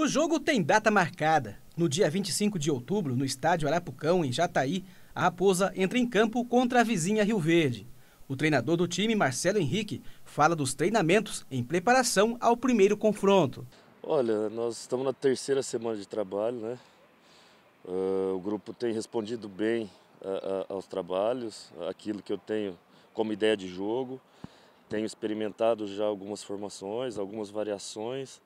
O jogo tem data marcada. No dia 25 de outubro, no estádio Arapucão, em Jataí, a Raposa entra em campo contra a vizinha Rio Verde. O treinador do time, Marcelo Henrique, fala dos treinamentos em preparação ao primeiro confronto. Olha, nós estamos na terceira semana de trabalho, né? Uh, o grupo tem respondido bem a, a, aos trabalhos, aquilo que eu tenho como ideia de jogo. Tenho experimentado já algumas formações, algumas variações.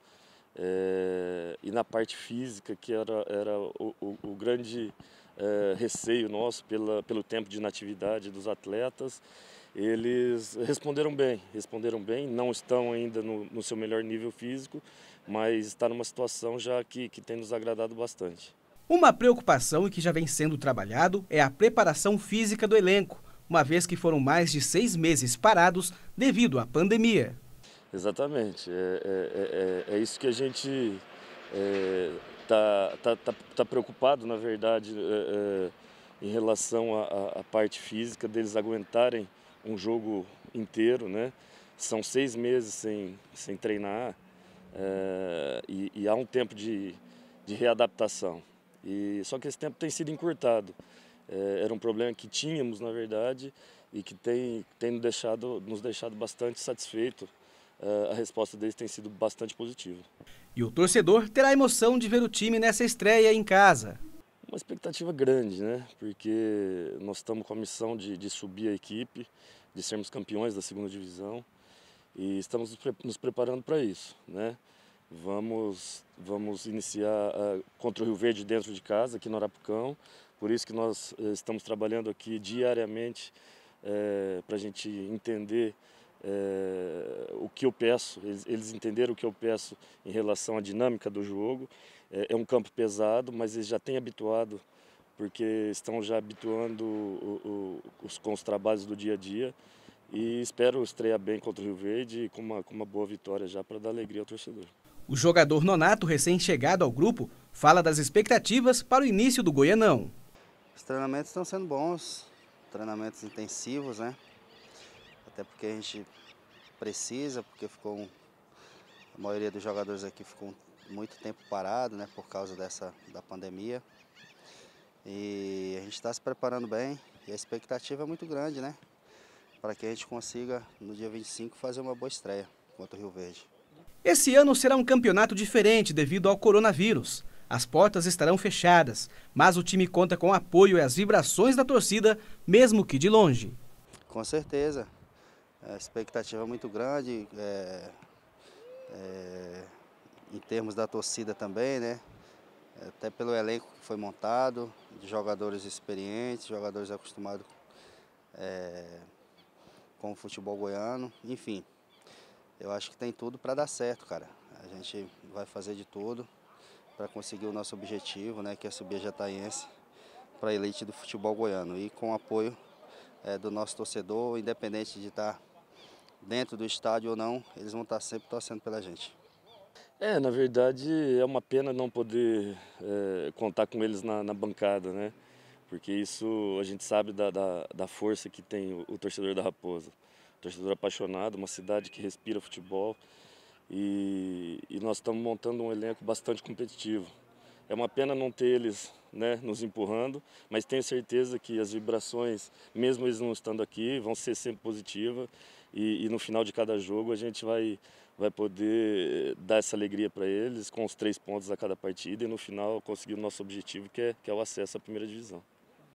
É, e na parte física, que era, era o, o, o grande é, receio nosso pela, pelo tempo de natividade dos atletas, eles responderam bem, responderam bem, não estão ainda no, no seu melhor nível físico, mas está numa situação já que, que tem nos agradado bastante. Uma preocupação e que já vem sendo trabalhado é a preparação física do elenco, uma vez que foram mais de seis meses parados devido à pandemia. Exatamente. É, é, é, é, é isso que a gente está é, tá, tá, tá, preocupado, na verdade, é, em relação à parte física, deles aguentarem um jogo inteiro, né? São seis meses sem, sem treinar e, e, há um tempo de, de readaptação. E, só que esse tempo tem sido encurtado. era um problema que tínhamos, na verdade, e que tem, tem deixado, nos deixado bastante satisfeitos ah, a resposta deles tem sido bastante positiva. E o torcedor terá a emoção de ver o time nessa estreia em casa. Uma expectativa grande, né? Porque nós estamos com a missão de, de subir a equipe, de sermos campeões da segunda divisão e estamos nos preparando para isso, né? Vamos, vamos iniciar ah, contra o Rio Verde dentro de casa, aqui no Arapucão. Por isso que nós eh, estamos trabalhando aqui diariamente eh, para a gente entender é, o que eu peço, eles, eles, entenderam o que eu peço em relação à dinâmica do jogo. É, é um campo pesado, mas eles já têm habituado, porque estão já habituando o, o, os, com os trabalhos do dia a dia. E espero estrear bem contra o Rio Verde e com uma, com uma boa vitória já para dar alegria ao torcedor. O jogador Nonato, recém-chegado ao grupo, fala das expectativas para o início do Goianão. Os treinamentos estão sendo bons, treinamentos intensivos, né? até porque a gente precisa, porque ficou um, a maioria dos jogadores aqui ficou muito tempo parado, né, por causa dessa da pandemia. E a gente está se preparando bem e a expectativa é muito grande, né, para que a gente consiga no dia 25 fazer uma boa estreia contra o Rio Verde. Esse ano será um campeonato diferente devido ao coronavírus. As portas estarão fechadas, mas o time conta com o apoio e as vibrações da torcida, mesmo que de longe. Com certeza a expectativa é muito grande é, é, em termos da torcida também, né? Até pelo elenco que foi montado, de jogadores experientes, jogadores acostumados é, com o futebol goiano, enfim. Eu acho que tem tudo para dar certo, cara. A gente vai fazer de tudo para conseguir o nosso objetivo, né, que é subir a Jataiense para a elite do futebol goiano. E com o apoio é, do nosso torcedor, independente de estar tá dentro do estádio ou não, eles vão estar tá sempre torcendo pela gente. É, na verdade é uma pena não poder é, contar com eles na, na, bancada, né? Porque isso a gente sabe da, da, da força que tem o, o, torcedor da Raposa. torcedor apaixonado, uma cidade que respira futebol. E, e nós estamos montando um elenco bastante competitivo. É uma pena não ter eles né, nos empurrando, mas tenho certeza que as vibrações, mesmo eles não estando aqui, vão ser sempre positivas e, e, no final de cada jogo a gente vai, vai poder eh, dar essa alegria para eles com os três pontos a cada partida e no final conseguir o nosso objetivo que é, que é o acesso à primeira divisão.